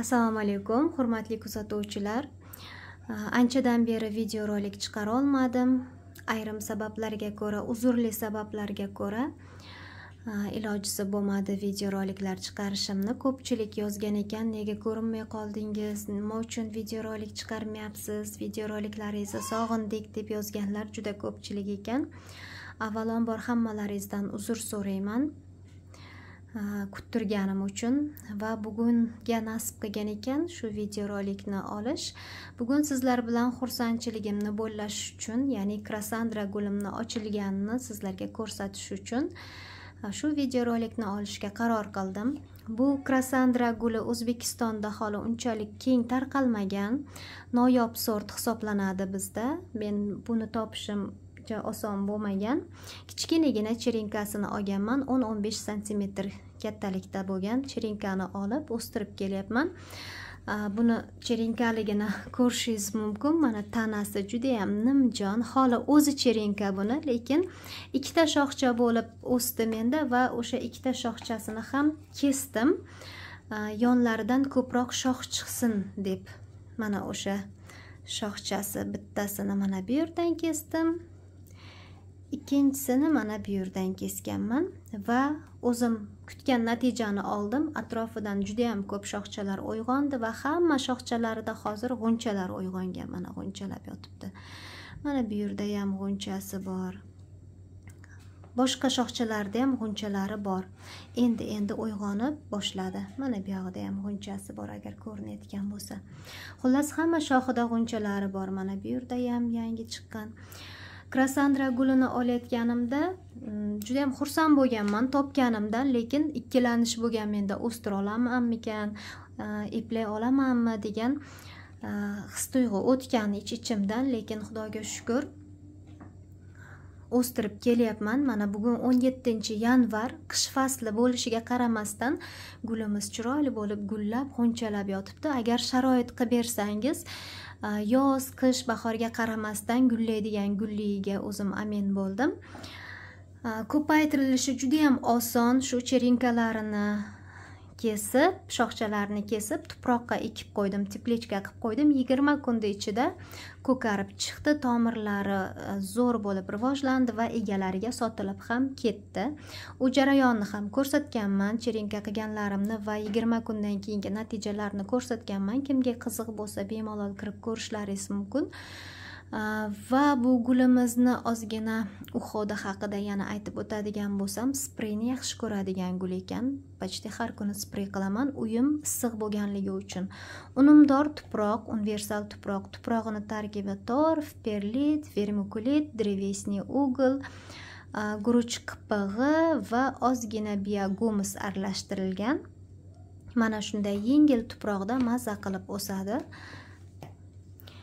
assalomu alaykum hurmatli kuzatuvchilar э, anchadan beri videorolik chiqara olmadim ayrim sabablarga ko'ra uzrli sabablarga ko'ra э, ilojisi bo'lmadi videoroliklar chiqarishimni ko'pchilik yozgan ekan nega ko'rinmay qoldingiz nima uchun videorolik chiqarmayapsiz videoroliklaringizni sog'indik deb yozganlar juda ko'pchilik ekan avvalambor hammalaringizdan uzr so'rayman kuttirganim uchun va bugunga nasib qilgan ekan shu videorolikni olish bugun sizlar bilan xursandchiligimni bo'llash uchun ya'ni krasandra gulimni ochilganini sizlarga ko'rsatish uchun shu videorolikni olishga qaror qildim bu krasandra guli o'zbekistonda hali unchalik keng tarqalmagan noyob sort hisoblanadi bizda men buni topishim ortiqcha oson bo'lmagan kichkinagina cherenkasini olganman 10-15 santimetr kattalikda bo'lgan cherenkani olib o'stirib kelyapman buni cherenkaligini ko'rishingiz mumkin mana tanasi judayam nimjon holi o'zi cherenka buni lekin ikkita shoxcha bo'lib o'sdi menda va o'sha ikkita shoxchasini ham kesdim yonlaridan ko'proq shox chiqsin deb mana o'sha shoxchasi bittasini mana bu yerdan kesdim ikkinchisini mana bu yerdan kesganman va o'zim kutgan natijani oldim atrofidan juda yam ko'p shoxchalar uyg'ondi va hamma shoxchalarida hozir g'unchalar uyg'ongan mana g'unchalab yotibdi mana bu yerda ham g'unchasi bor boshqa shoxchalarda ham g'unchalari bor endi endi uyg'onib boshladi mana bu yog'ida ham g'unchasi bor agar ko'rinayotgan bo'lsa xullas hamma shoxida g'unchalari bor mana bu yerda ham yangi chiqqan krasandra gulini olayotganimda mm, juda yam xursand bo'lganman topganimdan lekin ikkilanish bo'lgan menda o'stira olamanmikan eplay olamanmi degan e, his tuyg'u o'tgan ich ichimdan lekin xudoga shukur o'stirib kelyapman mana bugun 17 yanvar qish fasli bo'lishiga qaramasdan gulimiz chiroyli bo'lib gullab g'unchalanib yotibdi agar sharoit qilib bersangiz Э, yoz qish bahorga qaramasdan gullaydigan gulligiga o'zim amin bo'ldim э, ko'paytirilishi judayam oson shu cherinkalarini kesib shoxchalarini kesib tuproqqa ekib qo'ydim teplechka qilib qo'ydim yigirma kunda ichida ko'karib chiqdi tomirlari e, zo'r bo'lib rivojlandi va egalariga sotilib ham ketdi u jarayonni ham ko'rsatganman cherenka qilganlarimni va yigirma kundan keyingi natijalarni ko'rsatganman kimga qiziq bo'lsa bemalol kirib ko'rishlaringiz mumkin va bu gulimizni ozgina уходi haqida yana aytib o'tadigan bo'lsam spreyni yaxshi ko'radigan gul ekan почти har kuni sprey qilaman uyim issiq bo'lganligi uchun unumdor tuproq universal tuproq tuprog'ini tarkibi torf perlit vermikulit drevesniy ugl guruch qipig'i va ozgina biogumus aralashtirilgan mana shunday yengil tuproqda maza qilib o'sadi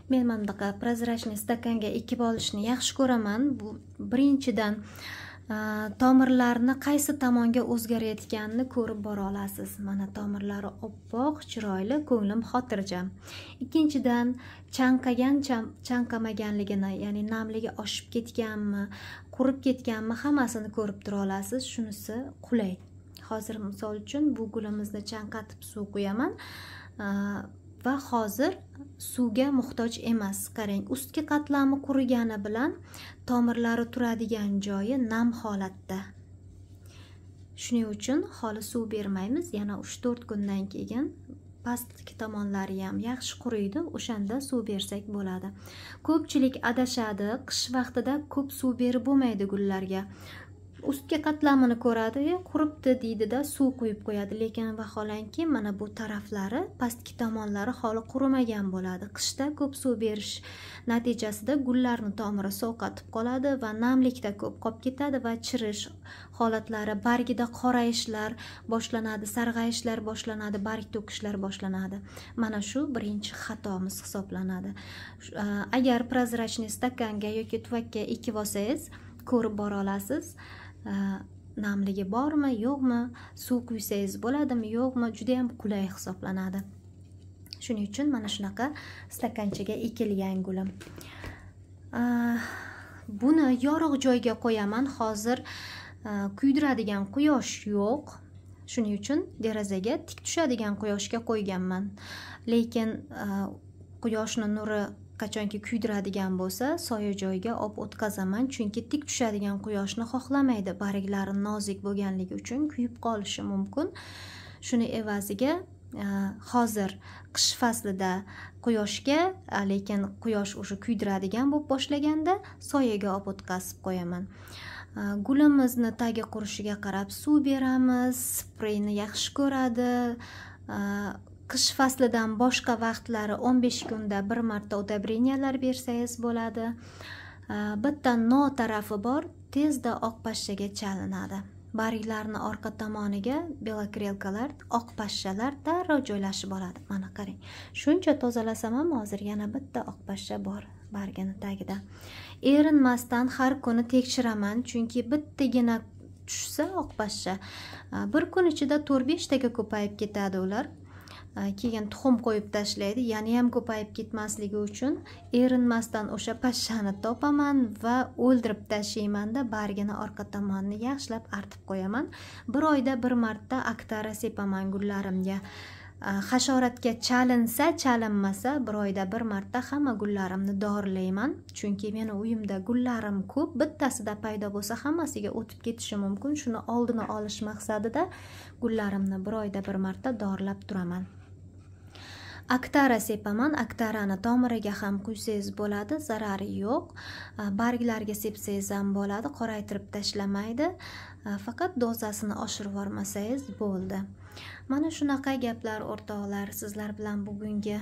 men mana прозрачный stakanga ekib olishni yaxshi ko'raman bu birinchidan tomirlarni qaysi tomonga o'zgarayotganini ko'rib bora olasiz mana tomirlari oppoq chiroyli ko'nglim xotirjam ikkinchidan chanqagan chanqamaganligini ya'ni namligi oshib ketganmi qurib ketganmi hammasini ko'rib tura olasiz shunisi qulay hozir misol uchun bu gulimizni chanqatib suv quyaman va hozir suvga muhtoj emas qarang ustki qatlami qurigani bilan tomirlari turadigan joyi nam holatda shuning uchun holi suv bermaymiz yana 3-4 kundan keyin pastki tomonlari ham yaxshi quriydi o'shanda suv bersak bo'ladi ko'pchilik adashadi qish vaqtida ko'p suv berib bo'lmaydi gullarga ustki qatlamini ko'radi quribdi deydida suv quyib qo'yadi lekin vaholanki mana bu taraflari pastki tomonlari holi qurimagan bo'ladi qishda ko'p suv berish natijasida gullarni tomiri sovqatib qoladi va namlikda ko'p qolib ketadi va chirish holatlari bargida qorayishlar boshlanadi sarg'ayishlar boshlanadi barg to'kishlar boshlanadi mana shu birinchi xatomiz hisoblanadi agar прозрачный stakanga yoki tuvakka ekib olsangiz ko'rib bora olasiz Э, namligi bormi yo'qmi suv quysangiz bo'ladimi yo'qmi juda yam qulay hisoblanadi shuning uchun mana shunaqa stakanchaga ekilgan gulim э, buni yorug' joyga qo'yaman hozir э, kuydiradigan quyosh yo'q shuning uchun derazaga tik tushadigan quyoshga qo'yganman lekin quyoshni nuri qachonki kuydiradigan bo'lsa soya joyga olib o'tkazaman chunki tik tushadigan quyoshni xohlamaydi barglari nozik bo'lganligi uchun kuyib qolishi mumkin shuni evaziga e, hozir qish faslida quyoshga lekin quyosh уже kuydiradigan bo'lib boshlaganda soyaga olib o'tkazib qo'yaman e, gulimizni tagi qurishiga qarab suv beramiz spreyni yaxshi ko'radi e, qish faslidan boshqa vaqtlari 15 kunda bir marta удобрениялар bersangiz bo'ladi bitta no tarafi bor tezda oq pashshaga chalinadi barglarni orqa tomoniga belokrelkalar oq pashshalar darrov joylashib oladi mana qarang shuncha tozalasam ham hozir yana bitta oq pashsha bor bargini tagida erinmasdan har kuni tekshiraman chunki bittagina tushsa oq pashsha bir kun ichida to'rt beshtaga ko'payib ketadi ular Э, keyin tuxum qo'yib tashlaydi yana ham ko'payib ketmasligi uchun erinmasdan o'sha pashshani topaman va o'ldirib tashlaymanda bargini orqa tomonini yaxshilab artib qo'yaman bir oyda bir marta aktara sepaman gullarimga э, hashoratga chalinsa chalinmasa bir oyda bir marta hamma gullarimni dorilayman chunki meni uyimda gullarim ko'p bittasida paydo bo'lsa hammasiga o'tib ketishi mumkin shuni oldini olish maqsadida gullarimni bir oyda bir marta dorilab turaman aktara sepaman aktarani tomiriga ham quysangiz bo'ladi zarari yo'q barglarga sepsangiz ham bo'ladi qoraytirib tashlamaydi faqat dozasini oshirib yubormasangiz bo'ldi mana shunaqa gaplar o'rtoqlar sizlar bilan bugungi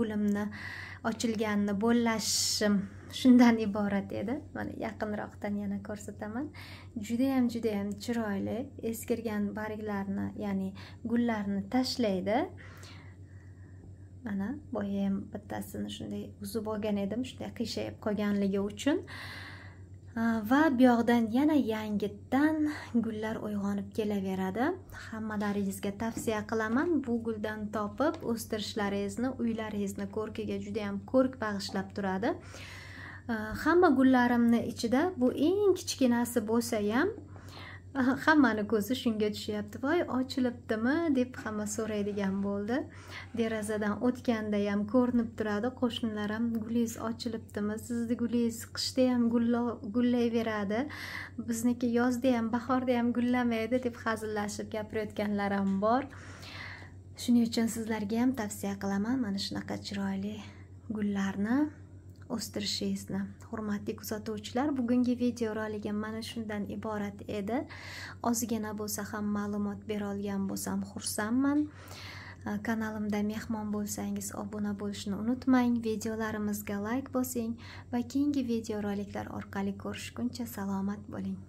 gulimni ochilganini bo'llashim shundan iborat edi mana yaqinroqdan yana ko'rsataman judayam judayam chiroyli eskirgan barglarni ya'ni gullarni tashlaydi mana boya ham bittasini shunday uzib olgan edim shunday qiyshayib qolganligi uchun va bu yoqdan yana yangitdan gullar uyg'onib kelaveradi hammalaringizga tavsiya qilaman bu guldan topib o'stirishlaringizni uylaringizni ko'rkiga juda ham ko'rk bag'ishlab turadi hamma gullarimni ichida bu eng kichkinasi bo'lsa ham hammani ko'zi shunga tushyapti voy ochilibdimi deb hamma so'raydigan bo'ldi derazadan o'tganda ham ko'rinib turadi qo'shnilar ham gulingiz ochilibdimi sizni gulingiz qishda ham gullayveradi bizniki yozda ham bahorda ham gullamaydi deb hazillashib gapirayotganlar ham bor shuning uchun sizlarga ham tavsiya qilaman mana shunaqa chiroyli gullarni o'stirishingizni hurmatli kuzatuvchilar bugungi video roligim mana shundan iborat edi ozgina bo'lsa ham ma'lumot berolgan bo'lsam xursandman kanalimda mehmon bo'lsangiz obuna bo'lishni unutmang videolarimizga layk like bosing va keyingi video roliklar orqali ko'rishguncha salomat bo'ling